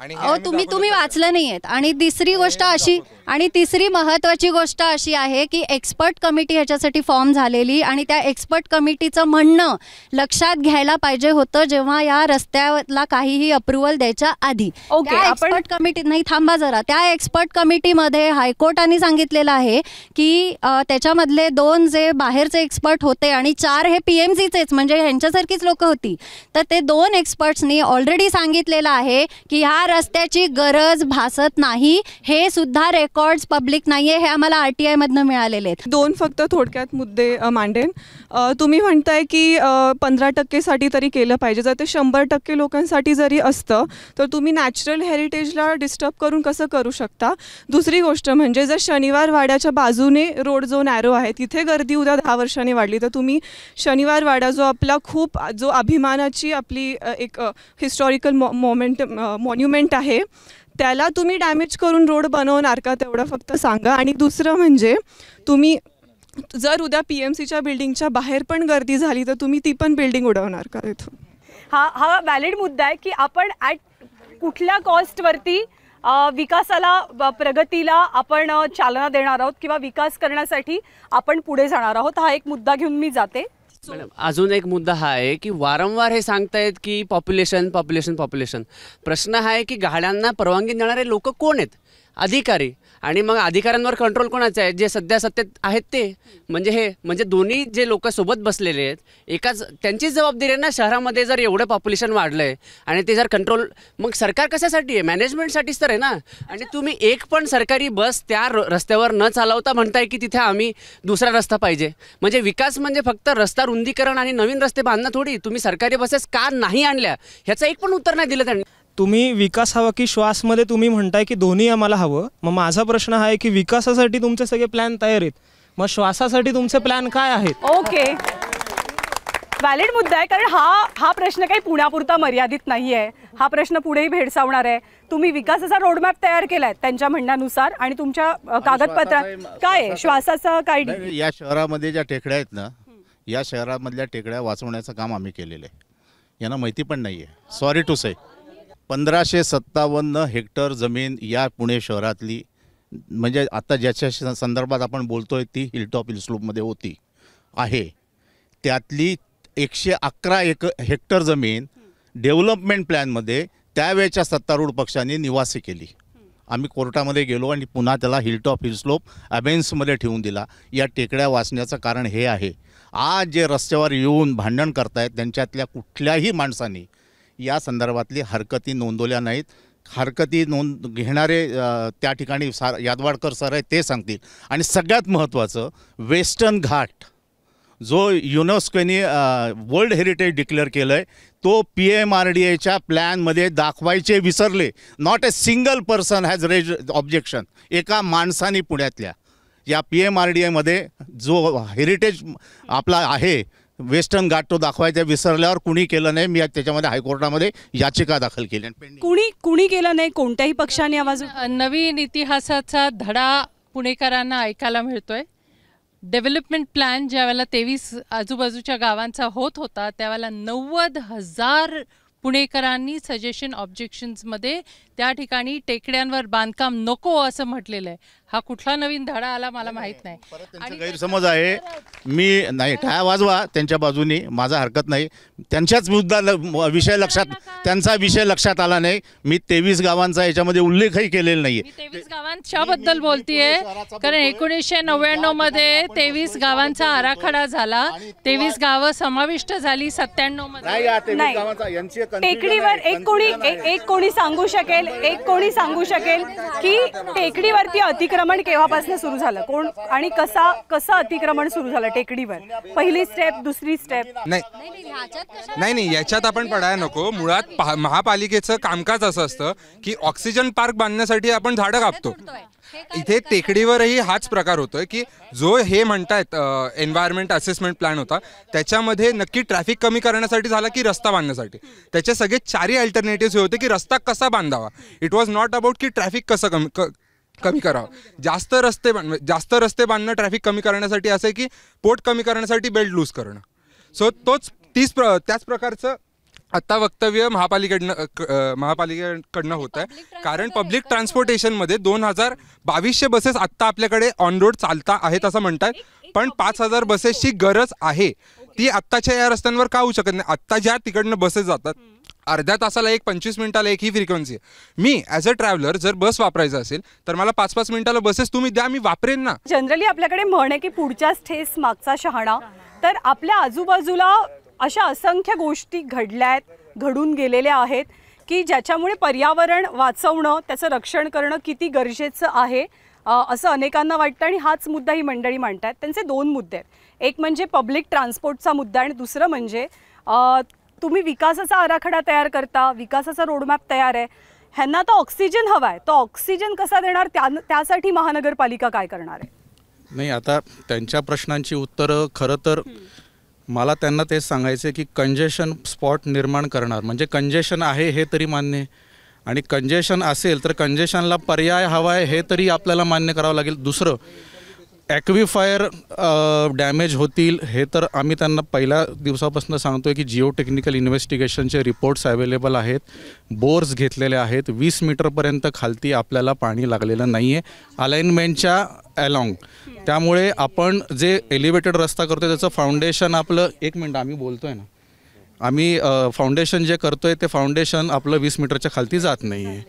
तुम्ही तुम्ही वाचलं नाही आहेत आणि तिसरी गोष्ट अशी आणि तिसरी महत्त्वाची गोष्ट अशी आहे की एक्सपर्ट कमिटी ह्याच्यासाठी फॉर्म झालेली आणि त्या एक्सपर्ट कमिटीचं म्हणणं लक्षात घ्यायला पाहिजे होतं जेव्हा या रस्त्याला काहीही अप्रुव्हल द्यायच्या आधी ओके, एक्सपर्ट कमिटी नाही थांबा जरा त्या एक्सपर्ट कमिटीमध्ये हायकोर्टाने सांगितलेलं आहे की त्याच्यामधले दोन जे बाहेरचे एक्सपर्ट होते आणि चार हे पी म्हणजे ह्यांच्यासारखीच लोक होती तर ते दोन एक्सपर्ट्सनी ऑलरेडी सांगितलेलं आहे की ह्या रस्त्याची गरज भासत नाही हे सुद्धा रेकॉर्ड पब्लिक नाही आहे हे आम्हाला आर टी मधनं मिळालेले आहेत दोन फक्त थोडक्यात मुद्दे मांडेन तुम्ही म्हणताय की पंधरा टक्केसाठी तरी केलं पाहिजे जर ते शंभर टक्के लोकांसाठी जरी असतं तर तुम्ही नॅचरल हेरिटेजला डिस्टर्ब करून कसं करू शकता दुसरी गोष्ट म्हणजे जर शनिवार वाड्याच्या बाजूने रोड जो नॅरो आहे तिथे गर्दी उद्या दहा वर्षांनी वाढली तर तुम्ही शनिवार वाडा जो आपला खूप जो अभिमानाची आपली एक हिस्टॉरिकल मॉ मॉमेंट मॉन्युमेंट आहे त्याला तुम्ही डॅमेज करून रोड बनवणार का तेवढं फक्त सांगा आणि दुसरं म्हणजे तुम्ही जर उद्या पी एम सीच्या बिल्डिंगच्या बाहेर पण गर्दी झाली तर तुम्ही ती पण बिल्डिंग उडवणार का तिथून हा हा व्हॅलिड मुद्दा आहे की आपण ॲट कुठल्या कॉस्टवरती विकासाला प्रगतीला आपण चालना देणार आहोत किंवा विकास करण्यासाठी आपण पुढे जाणार आहोत हा एक मुद्दा घेऊन मी जाते अजून एक मुद्दा हा आहे की वारंवार हे सांगतायत की पॉप्युलेशन पॉप्युलेशन पॉप्युलेशन प्रश्न हा आहे की गाड्यांना परवानगी देणारे लोक कोण आहेत अधिकारी आणि मग अधिकाऱ्यांवर कंट्रोल कोणाचा आहे जे सध्या सत्तेत आहेत ते म्हणजे हे म्हणजे दोन्ही जे लोक सोबत बसलेले आहेत एकाच त्यांचीच जबाबदारी आहे ना शहरामध्ये जर एवढं पॉप्युलेशन वाढलं आहे आणि ते जर कंट्रोल मग सरकार कशासाठी आहे मॅनेजमेंटसाठीच तर आहे ना आणि तुम्ही एक पण सरकारी बस त्या रस्त्यावर न चालवता म्हणताय की तिथे आम्ही दुसरा रस्ता पाहिजे म्हणजे विकास म्हणजे फक्त रस्ता रुंदीकरण आणि नवीन रस्ते बांधणं थोडी तुम्ही सरकारी बसेस का नाही आणल्या ह्याचं एक पण उत्तर नाही दिलं त्यांनी तुम्ही विकास हवा की मध्ये तुम्ही म्हणताय की दोन्ही आम्हाला हवं मग माझा प्रश्न हा आहे की विकासासाठी तुमचे सगळे प्लॅन तयार आहेत मग श्वासासाठी तुमचे प्लॅन काय आहेत ओके व्हॅलिड मुद्दा आहे कारण हा हा प्रश्न काही पुण्यापुरता मर्यादित नाही आहे हा प्रश्न पुढेही भेडसावणार आहे तुम्ही विकासाचा रोडमॅप तयार केलाय त्यांच्या म्हणण्यानुसार आणि तुमच्या कागदपत्रात काय श्वासाचं काय या शहरामध्ये ज्या टेकड्या आहेत ना या शहरामधल्या टेकड्या वाचवण्याचं काम आम्ही केलेलं आहे यांना माहिती पण नाही सॉरी टू से पंधराशे सत्तावन्न हेक्टर जमीन या पुणे शहरातली म्हणजे आता ज्याच्या संदर्भात आपण बोलतो आहे ती हिलटॉप हिल स्लोपमध्ये होती आहे त्यातली एकशे अकरा एक हेक्टर जमीन डेव्हलपमेंट प्लॅनमध्ये त्यावेळच्या सत्तारूढ पक्षाने निवासी केली आम्ही कोर्टामध्ये गेलो आणि पुन्हा त्याला हिलटॉप हिलस्लोप अबेन्समध्ये ठेवून दिला या टेकड्या वाचण्याचं कारण हे आहे आज जे रस्त्यावर येऊन भांडण करतायत त्यांच्यातल्या कुठल्याही माणसांनी या संदर्भातली हरकती नोंदवल्या नाहीत हरकती नोंद घेणारे त्या ठिकाणी सार यादवाडकर सर आहेत ते सांगतील आणि सगळ्यात महत्त्वाचं वेस्टर्न घाट जो युनेस्कोने वर्ल्ड हेरिटेज डिक्लेअर केलं आहे तो पी एम आर डी एच्या प्लॅनमध्ये दाखवायचे विसरले not a single person has raise objection एका माणसाने पुण्यातल्या या पी एम आर डी एमध्ये जो हेरिटेज आपला आहे वेस्टर्न घाट तो दाखवायचा विसरल्यावर कुणी केलं नाही मी त्याच्यामध्ये हायकोर्टामध्ये याचिका दाखल केली कुणी कुणी केलं नाही कोणत्याही पक्षाने आवाज नवीन इतिहासाचा धडा पुणेकरांना ऐकायला मिळतोय डेव्हलपमेंट प्लॅन ज्यावेळेला तेवीस आजूबाजूच्या गावांचा होत होता त्यावेळेला नव्वद हजार पुणेकरांनी सजेशन ऑब्जेक्शन्समध्ये त्या ठिकाणी टेकड्यांवर बांधकाम नको असं म्हटलेलं आहे हा कुठला नवीन धडा आला मला माहित नाही आणि गैरसमज आहे मी नाही काय वाजवा त्यांच्या बाजूनी माझा हरकत नाही त्यांच्याच मुद्दा विषय लक्षात त्यांचा विषय लक्षात आला नाही मी तेवीस गावांचा याच्यामध्ये उल्लेखही केलेला नाही तेवीस गावांच्या बद्दल बोलतीये कारण एकोणीसशे नव्याण्णव मध्ये तेवीस गावांचा आराखडा झाला तेवीस गावं समाविष्ट झाली सत्त्याण्णव मध्ये नाही. टेकडीवर एक कोणी एक कोणी सांगू शकेल एक कोणी सांगू शकेल की टेकडीवरती अतिक्रमण अतिक्रमण केव्हापासून सुरू झालं कोण आणि कसा कसं अतिक्रमण सुरू झालं टेकडीवर पहिली स्टेप दुसरी स्टेप नाही नाही नाही याच्यात आपण पडायला नको मुळात महापालिकेचं कामकाज असं असतं की ऑक्सिजन पार्क बांधण्यासाठी आपण झाडं कापतो इथे टेकडीवरही हाच प्रकार होतोय की जो हे म्हणतायत एन्व्हायरमेंट असेसमेंट प्लॅन होता त्याच्यामध्ये नक्की ट्रॅफिक कमी करण्यासाठी झाला की रस्ता बांधण्यासाठी त्याचे सगळे चारही अल्टरनेटिव्ह हे होते की रस्ता कसा बांधावा इट वॉज नॉट अबाउट की ट्रॅफिक कसं कमी कमी करावं जास्त रस्ते बांध जास्त रस्ते बांधणं ट्रॅफिक कमी करण्यासाठी असं की पोट कमी करण्यासाठी बेल्ट लूज करणं सो तोच तीच प्र त्याच प्रकारचं आत्ता वक्तव्य महापालिकेकडनं महापालिकेकडनं होत आहे कारण पब्लिक ट्रान्सपोर्टेशनमध्ये दोन हजार बावीसशे बसेस आत्ता आपल्याकडे ऑन रोड चालता आहेत असं म्हणतात पण पाच हजार बसेसची हो. गरज आहे ती आत्ताच्या या रस्त्यांवर का होऊ शकत नाही आत्ता ज्या तिकडनं बसेस जातात अर्ध्या तासाला एक पंचवीस मिनिटाला एक ही फ्रिक्वेन्सी आहे मी ॲज अ ट्रॅव्हलर जर बस वापरायचं असेल तर मला पाच पाच मिनिटाला बसेस तुम्ही द्या मी वापरेन ना जनरली आपल्याकडे म्हण की पुढच्या ठेस मागचा शहाणा तर आपल्या आजूबाजूला अशा असंख्य गोष्टी घडल्या आहेत घडून गेलेल्या आहेत की ज्याच्यामुळे पर्यावरण वाचवणं त्याचं रक्षण करणं किती गरजेचं आहे असं अनेकांना वाटतं आणि हाच मुद्दा ही मंडळी मांडतात त्यांचे दोन मुद्दे आहेत एक म्हणजे पब्लिक ट्रान्सपोर्टचा मुद्दा आणि दुसरं म्हणजे तुम्ही विकासाचा आराखडा तयार करता विकासाचा रोडमॅप तयार आहे ह्यांना तो ऑक्सिजन हवा आहे तो ऑक्सिजन कसा देणार त्या त्यासाठी महानगरपालिका काय करणार आहे नाही आता त्यांच्या प्रश्नांची उत्तरं खरं तर मला त्यांना तेच सांगायचं की कंजेशन स्पॉट निर्माण करणार म्हणजे कंजेशन आहे हे तरी मान्य आहे आणि कंजेशन असेल तर कंजेशनला पर्याय हवा आहे हे तरी आपल्याला मान्य करावं लागेल दुसरं ॲक्विफायर डॅमेज होतील हे तर आम्ही त्यांना पहिल्या दिवसापासून सांगतो आहे की जिओ टेक्निकल इन्व्हेस्टिगेशनचे रिपोर्ट्स अवेलेबल आहेत बोर्स घेतलेले आहेत वीस मीटरपर्यंत खालती आपल्याला पाणी लागलेलं नाही आहे अलाइनमेंटच्या अलॉंग त्यामुळे आपण जे एलिव्हेटेड रस्ता करतो त्याचं फाउंडेशन आपलं एक मिनटं आम्ही बोलतो आहे ना आम्ही फाउंडेशन जे करतो आहे ते फाउंडेशन आपलं वीस मीटरच्या खालती जात नाही आहे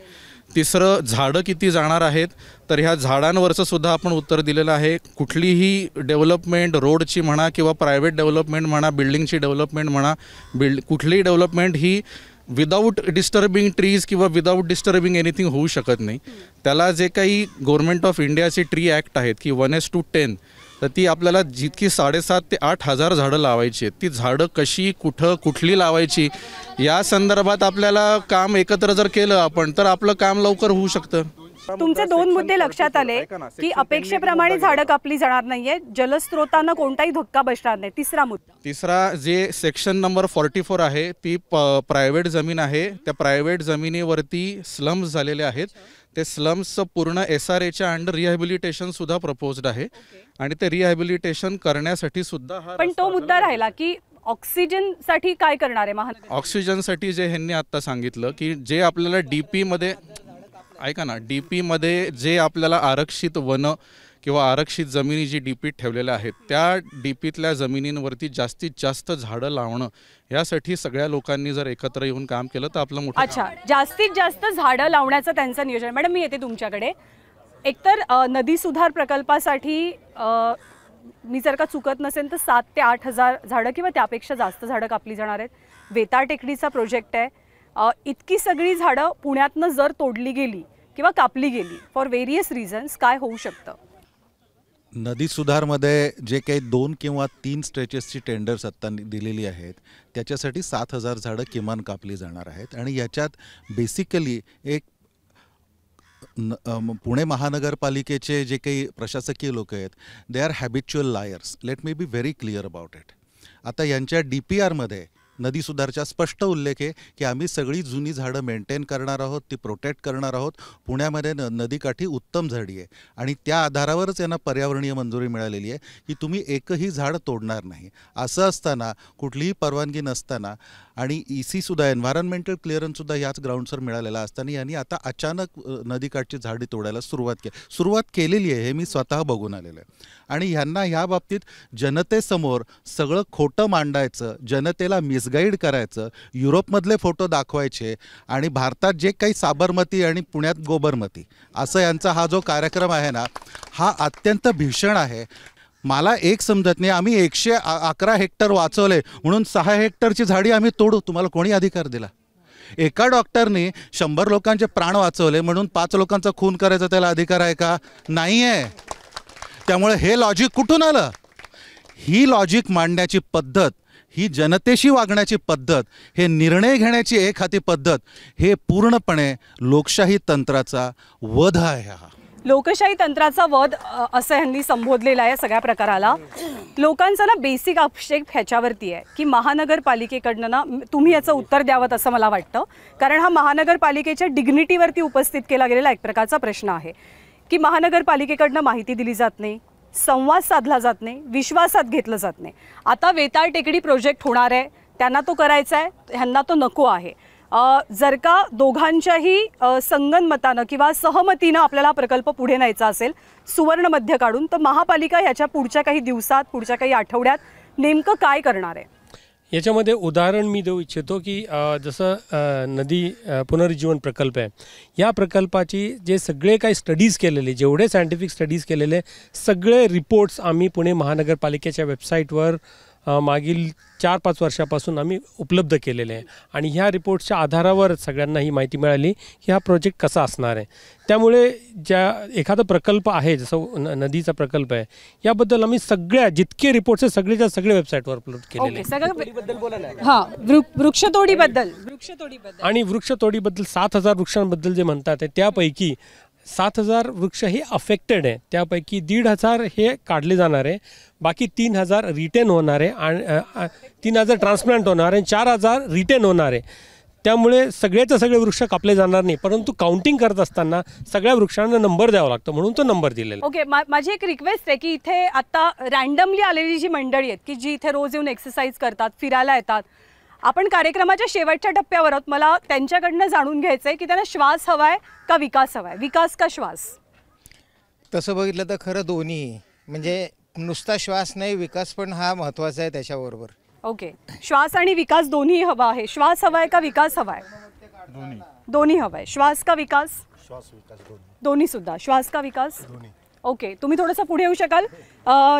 तिसरं झाडं किती जाणार आहेत तर ह्या झाडांवरचं सुद्धा आपण उत्तर दिलेलं आहे कुठलीही डेव्हलपमेंट रोडची म्हणा किंवा प्रायव्हेट डेव्हलपमेंट म्हणा बिल्डिंगची डेव्हलपमेंट म्हणा बिल्ड कुठलीही डेव्हलपमेंट ही विदाऊट डिस्टर्बिंग ट्रीज किंवा विदाऊट डिस्टर्बिंग एनिथिंग होऊ शकत नाही त्याला जे काही गव्हर्नमेंट ऑफ इंडियाचे ट्री ॲक्ट आहेत की वन एस टू टेन तर ती आपल्याला जितकी साडेसात ते आठ हजार झाडं लावायची ती झाडं कशी कुठं कुठली लावायची या संदर्भात आपल्याला काम एकत्र जर केलं आपण तर आपलं काम लवकर होऊ शकतं तुमचे दोन मुद्दे लक्षात आले की अपेक्षेप्रमाणे झाडं कापली जाणार नाहीये जलस्रोतांना कोणताही धक्का बसणार नाही तिसरा मुद्दा तिसरा जे सेक्शन नंबर फोर्टी फोर आहे ती प्रायव्हेट जमीन आहे त्या प्रायव्हेट जमिनीवरती स्लम्स झालेले आहेत ते स्लम्सचं पूर्ण एस आर एच्या अंडर रिहॅबिलिटेशन सुद्धा प्रपोज्ड आहे आणि ते रिहॅबिलिटेशन करण्यासाठी सुद्धा पण तो मुद्दा राहिला की ऑक्सिजन साठी काय करणार आहे ऑक्सिजन ऑक्सिजनसाठी जे ह्यांनी आता सांगितलं की जे आपल्याला डी मध्ये ऐका ना डी मध्ये जे आपल्याला आरक्षित वन किंवा आरक्षित जमिनी जी डीपीत ठेवलेल्या आहेत त्या डीपीतल्या जमिनींवरती जास्तीत जास्त झाडं लावणं यासाठी सगळ्या लोकांनी जर एकत्र येऊन काम केलं तर आपलं मोठं अच्छा जास्तीत जास्त झाडं लावण्याचं त्यांचं नियोजन मॅडम मी येते तुमच्याकडे एकतर नदी सुधार प्रकल्पासाठी मी जर का चुकत नसेल तर सात ते आठ हजार झाडं किंवा त्यापेक्षा जास्त झाडं कापली जाणार आहेत वेता टेकडीचा प्रोजेक्ट आहे इतकी सगळी झाडं पुण्यातनं जर तोडली गेली किंवा कापली गेली फॉर वेरियस रिझन्स काय होऊ शकतं नदी सुधारमध्ये जे काही दोन किंवा तीन स्ट्रेचेसची टेंडर्स आत्ता दिलेली आहेत त्याच्यासाठी सात हजार झाडं किमान कापली जाणार आहेत आणि याच्यात बेसिकली एक न पुणे महानगरपालिकेचे जे काही प्रशासकीय लोक आहेत they are habitual liars let me be very clear about it आता यांच्या डी पी आरमध्ये नदी सुधारच्या स्पष्ट उल्लेख आहे की आम्ही सगळी जुनी झाडं मेंटेन करणार आहोत ती प्रोटेक्ट करणार आहोत पुण्यामध्ये न नदीकाठी उत्तम झाडी आहे आणि त्या आधारावरच यांना पर्यावरणीय मंजुरी मिळालेली आहे की तुम्ही एकही झाड तोडणार नाही असं असताना कुठलीही परवानगी नसताना आणि ई सीसुद्धा एन्व्हायरमेंटल क्लिअरन्ससुद्धा याच ग्राउंडवर मिळालेला असताना यांनी आता अचानक नदीकाठची झाडी तोडायला सुरुवात केली सुरुवात केलेली आहे हे मी स्वतः बघून आलेलं आहे आणि ह्यांना ह्या बाबतीत जनतेसमोर सगळं खोटं मांडायचं जनतेला मिस गाईड करायचं युरोपमधले फोटो दाखवायचे आणि भारतात जे काही साबरमती आणि पुण्यात गोबरमती असं यांचा हा जो कार्यक्रम आहे ना हा अत्यंत भीषण आहे मला एक समजत नाही आम्ही एकशे अकरा हेक्टर वाचवले म्हणून सहा हेक्टरची झाडी आम्ही तोडू तुम्हाला कोणी अधिकार दिला एका डॉक्टरने शंभर लोकांचे प्राण वाचवले म्हणून पाच लोकांचा खून करायचा त्याला अधिकार आहे का नाही आहे त्यामुळे हे लॉजिक कुठून आलं ही लॉजिक मांडण्याची पद्धत ही जनतेशी वागण्याची पद्धत हे निर्णय घेण्याची एक हाती पद्धत हे पूर्णपणे लोकशाही तंत्राचा वध आहे हा लोकशाही तंत्राचा वध असं ह्यांनी संबोधलेला आहे सगळ्या प्रकाराला लोकांचा ना बेसिक आक्षेप ह्याच्यावरती आहे की महानगरपालिकेकडनं ना तुम्ही याचं उत्तर द्यावं असं मला वाटतं कारण हा महानगरपालिकेच्या डिग्निटीवरती उपस्थित केला गेलेला एक प्रकारचा प्रश्न आहे की महानगरपालिकेकडनं माहिती दिली जात नाही संवाद साधला जात नाही विश्वासात घेतलं जात नाही आता वेताळ टेकडी प्रोजेक्ट होणार आहे त्यांना तो करायचा आहे ह्यांना तो नको आहे जर का दोघांच्याही संगनमतानं किंवा सहमतीनं आपल्याला प्रकल्प पुढे न्यायचा असेल सुवर्ण मध्य काढून तर महापालिका ह्याच्या पुढच्या काही दिवसात पुढच्या काही आठवड्यात नेमकं काय करणार आहे याच्यामध्ये उदाहरण मी देऊ इच्छितो की जसं नदी पुनरुज्जीवन प्रकल्प आहे या प्रकल्पाची जे सगळे काही स्टडीज केलेले जेवढे सायंटिफिक स्टडीज केलेले सगळे रिपोर्ट्स आम्ही पुणे महानगरपालिकेच्या वेबसाईटवर मागील चार पाच वर्षापासून आम्ही उपलब्ध केलेले आहे आणि ह्या रिपोर्टच्या आधारावर सगळ्यांना ही माहिती मिळाली की हा प्रोजेक्ट कसा असणार आहे त्यामुळे ज्या एखादा प्रकल्प आहे जसं न नदीचा प्रकल्प आहे याबद्दल आम्ही सगळ्या जितके रिपोर्ट्स सगळे सगळेच्या सगळे वेबसाईटवर अपलोड केलेले वृक्षतोडीबद्दल वृक्षतोडीबद्दल आणि वृक्षतोडीबद्दल सात हजार वृक्षांबद्दल जे म्हणतात त्यापैकी सात हजार वृक्ष हे अफेक्टेड आहे त्यापैकी दीड हजार हे काढले जाणार आहे बाकी तीन हजार रिटेन होणार आहे आणि तीन हजार ट्रान्सप्लांट होणार आहे चार हजार रिटेन होणार आहे त्यामुळे सगळेचे सगळे वृक्ष कापले जाणार नाही परंतु काउंटिंग करत असताना सगळ्या वृक्षांना नंबर द्यावा लागतो म्हणून तो नंबर दिलेला ओके okay, मा, माझी एक रिक्वेस्ट आहे की इथे आता रँडमली आलेली जी मंडळी आहेत की जी इथे रोज येऊन एक्सरसाइज करतात फिरायला येतात आपण कार्यक्रमाच्या शेवटच्या टप्प्यावर आहोत मला त्यांच्याकडनं जाणून घ्यायचंय की त्यांना श्वास हवाय का विकास हवाय विकास का श्वास तसं बघितलं तर खरं दोन्ही म्हणजे नुसता श्वास नाही विकास पण हा महत्त्वाचा आहे त्याच्याबरोबर ओके श्वास आणि विकास दोन्ही हवा आहे श्वास हवाय का विकास हवाय दोन्ही हवाय श्वास का विकास श्वास विकास दोन्ही सुद्धा श्वास का विकास दोन्ही ओके तुम्ही थोडंसं पुढे येऊ शकाल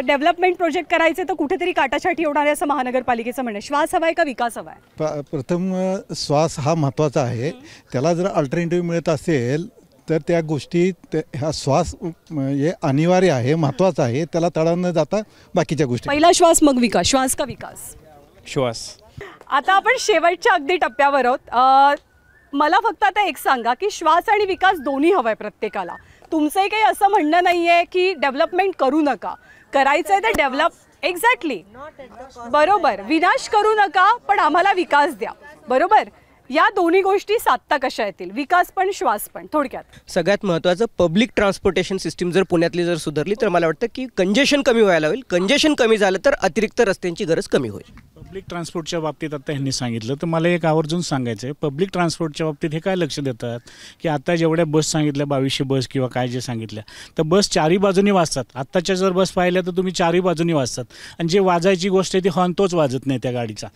डेव्हलपमेंट प्रोजेक्ट करायचे तर कुठेतरी काटाछाटी होणार आहे असं महानगरपालिकेचं म्हणणं श्वास हवाय का विकास हवाय प्रथम श्वास हा महत्त्वाचा आहे त्याला जर अल्टरनेटिव्ह मिळत असेल तर त्या गोष्टी हा श्वास हे अनिवार्य आहे महत्त्वाचं आहे त्याला तळा न जाता बाकीच्या गोष्टी पहिला श्वास मग विकास श्वास का विकास श्वास आता आपण शेवटच्या अगदी टप्प्यावर आहोत मला फक्त आता एक सांगा की श्वास आणि विकास दोन्ही हवाय प्रत्येकाला तुमचंही काही असं म्हणणं नाही आहे की डेव्हलपमेंट करू नका करायचं आहे तर डेव्हलप एक्झॅक्टली बरोबर विनाश करू नका पण आम्हाला विकास द्या बरोबर या दोन्ही गोष्टी साधता कशा येतील विकास पण श्वास पण थोडक्यात सगळ्यात महत्त्वाचं पब्लिक ट्रान्सपोर्टेशन सिस्टीम जर पुण्यातली जर सुधारली तर मला वाटतं की कंजेशन कमी व्हायला होईल कंजेशन कमी झालं तर अतिरिक्त रस्त्यांची गरज कमी होईल पब्लिक ट्रान्सपोर्टच्या बाबतीत आता ह्यांनी सांगितलं तर मला एक आवर्जून सांगायचं आहे पब्लिक ट्रान्सपोर्टच्या बाबतीत हे काय लक्ष देतात की आता जेवढ्या बस सांगितल्या बावीसशे बस किंवा काय जे सांगितल्या तर बस चारही बाजूनी वाचतात आत्ताच्या जर बस पाहिल्या तर तुम्ही चारही बाजूनी वाचतात आणि जे वाजायची गोष्ट आहे ती हॉर्न तोच वाजत नाही त्या गाडीचा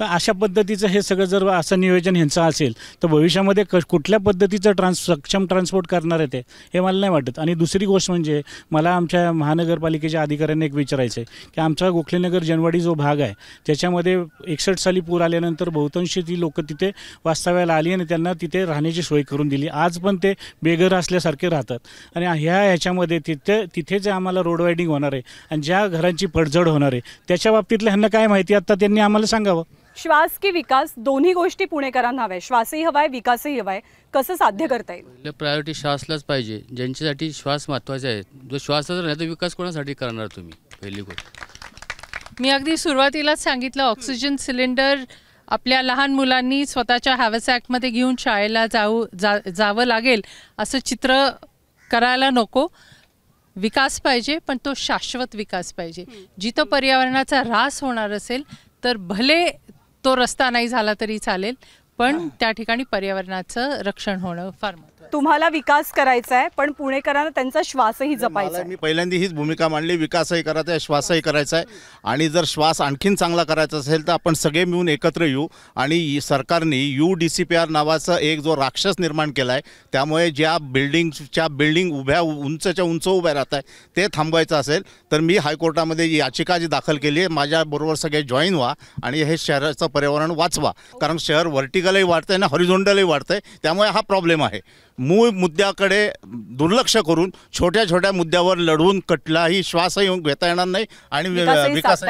तर अशा पद्धतीचं हे सगळं जर असं नियोजन यांचा असेल तर भविष्यामध्ये क कुठल्या पद्धतीचं ट्रान्स सक्षम ट्रान्सपोर्ट करणार आहे ते हे मला नाही वाटत आणि दुसरी गोष्ट म्हणजे मला आमच्या महानगरपालिकेच्या अधिकाऱ्यांना एक विचारायचं आहे की आमचा गोखलेनगर जनवाडी जो भाग आहे त्याच्यामध्ये एकसष्ट साली पूर आल्यानंतर बहुतांशी ती लोकं तिथे वास्तव्याला आली आणि त्यांना तिथे राहण्याची सोय करून दिली आज पण ते बेघर असल्यासारखे राहतात आणि ह्या ह्याच्यामध्ये तिथे तिथे जे आम्हाला रोड वायडिंग होणार आहे आणि ज्या घरांची पडझड होणार आहे त्याच्या बाबतीतल्या ह्यांना काय माहिती आत्ता त्यांनी आम्हाला सांगावं श्वास की विकास दोन्ही गोष्टी पुणेकरांना हव्या श्वासही हवाय विकासही हवाय कसं साध्य करता येईल प्रायोरिटी श्वासलाच पाहिजे ज्यांच्यासाठी श्वास महत्वाचे आहे जो श्वासाचा नाही तो विकास कोणासाठी करणार तुम्ही पहिली गोष्ट मी अगदी सुरुवातीलाच सांगितलं ऑक्सिजन सिलेंडर आपल्या लहान मुलांनी स्वतःच्या हॅवसॅकमध्ये घेऊन शाळेला जाऊ जा जावं लागेल असं चित्र करायला नको विकास पाहिजे पण तो शाश्वत विकास पाहिजे जिथं पर्यावरणाचा ऱ्हास होणार असेल तर भले तो रस्ता नाही झाला तरी चालेल पण त्या ठिकाणी पर्यावरणाचं रक्षण होणं फार तुम्हाला विकास करायचा आहे पण पुणेकरांना त्यांचा श्वासही जपायचा आहे. मी पहिल्यांदा हीच भूमिका मांडली विकासही करायचा आहे श्वासही करायचा आहे आणि जर श्वास आणखीन चांगला करायचा असेल तर आपण सगळे मिळून एकत्र येऊ आणि सरकारने U D C P R नावाचा एक जो राक्षस निर्माण केला आहे त्यामुळे ज्या बिल्डिंगच्या बिल्डिंग उभ्या उंचच्या उंच उभ्या राहत आहे ते थांबवायचं असेल तर मी हायकोर्टामध्ये याचिका जी दाखल केली आहे माझ्याबरोबर सगळे जॉईन व्हा आणि हे शहराचं पर्यावरण वाचवा कारण शहर व्हर्टिकलही वाढतंय ना हॉरिझोंडलही वाढतंय त्यामुळे हा प्रॉब्लेम आहे मूळ मुद्द्याकडे दुर्लक्ष करून छोट्या छोट्या मुद्द्यावर लढवून कटलाही श्वासही घेता येणार नाही आणि विकास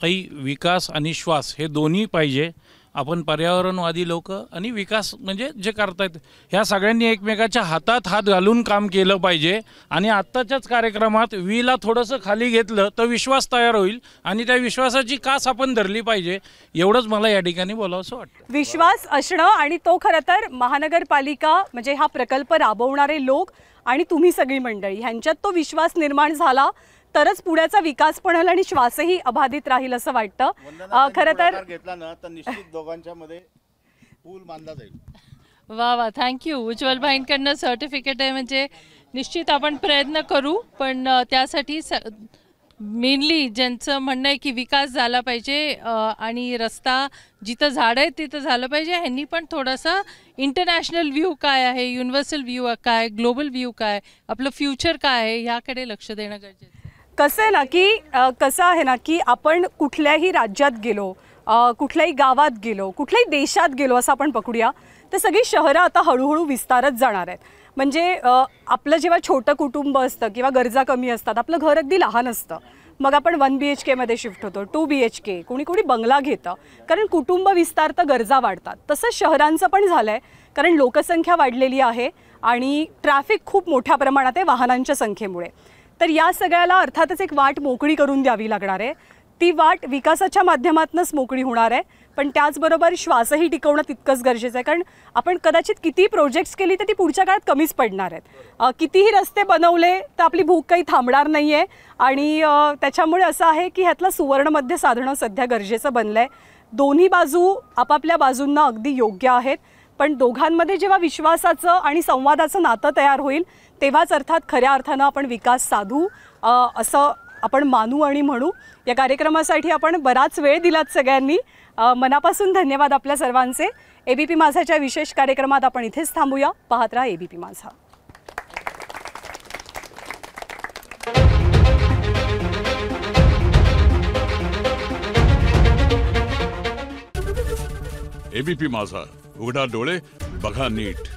काही विकास आणि श्वास हे दोन्ही पाहिजे आपण पर्यावरणवादी लोक आणि विकास म्हणजे जे करतायत ह्या सगळ्यांनी एकमेकाच्या हातात हात घालून काम केलं पाहिजे आणि आत्ताच्याच कार्यक्रमात वीला थोडंसं खाली घेतलं तर विश्वास तयार होईल आणि त्या विश्वासाची कास आपण धरली पाहिजे एवढंच मला या ठिकाणी बोलावंसं वाटतं विश्वास असणं आणि तो खरं तर महानगरपालिका म्हणजे हा प्रकल्प राबवणारे लोक आणि तुम्ही सगळी मंडळी ह्यांच्यात तो विश्वास निर्माण झाला तरच पुण्याचा विकास पण आणि श्वासही अबाधित राहील असं वाटतं खरं तर घेतला ना तर निश्चित दोघांच्या मध्ये पूल बांधला जाईल वा वा थँक्यू उज्ज्वल भाईंकडनं सर्टिफिकेट आहे म्हणजे निश्चित आपण प्रयत्न करू पण त्यासाठी मेनली ज्यांचं म्हणणं आहे की विकास झाला पाहिजे आणि रस्ता जिथं झाड आहे तिथं झालं पाहिजे ह्यांनी पण थोडासा इंटरनॅशनल व्ह्यू काय आहे युनिव्हर्सल व्ह्यू काय ग्लोबल व्ह्यू काय आपलं फ्युचर काय आहे ह्याकडे लक्ष देणं गरजेचं कसं आहे ना की कसं आहे ना की आपण कुठल्याही राज्यात गेलो कुठल्याही गावात गेलो कुठल्याही देशात गेलो असं आपण पकडूया तर सगळी शहरं आता हळूहळू विस्तारत जाणार आहेत म्हणजे आपलं जेव्हा छोटं कुटुंब असतं किंवा गरजा कमी असतात आपलं घर अगदी लहान असतं मग आपण वन बी एच केमध्ये शिफ्ट होतो टू बी एच के कोणी कोणी बंगला घेतं कारण कुटुंब विस्तार तर गरजा वाढतात तसंच शहरांचं पण झालं आहे कारण लोकसंख्या वाढलेली आहे आणि ट्रॅफिक खूप मोठ्या प्रमाणात आहे वाहनांच्या संख्येमुळे तर या सगळ्याला अर्थातच एक वाट मोकळी करून द्यावी लागणार आहे ती वाट विकासाच्या माध्यमातूनच मोकळी होणार आहे पण त्याचबरोबर श्वासही टिकवणं तितकंच गरजेचं आहे कारण आपण कदाचित किती प्रोजेक्ट्स केली तर ती पुढच्या काळात कमीच पडणार आहेत कितीही रस्ते बनवले तर आपली भूक काही थांबणार नाही आहे आणि त्याच्यामुळे असं आहे की ह्यातलं सुवर्णमध्य साधणं सध्या गरजेचं बनलं आहे दोन्ही बाजू आपापल्या बाजूंना अगदी योग्य आहेत पण दोघांमध्ये जेव्हा विश्वासाचं आणि संवादाचं नातं तयार होईल तेव्हाच अर्थात खऱ्या अर्थानं आपण विकास साधू असं आपण मानू आणि म्हणू या कार्यक्रमासाठी आपण बराच वेळ दिलात सगळ्यांनी मनापासून धन्यवाद आपल्या सर्वांचे ए बी पी माझाच्या विशेष कार्यक्रमात आपण इथेच थांबूया पाहत राहा ए बी पी माझा एबीपी माझा उघडा डोळे बघा नीट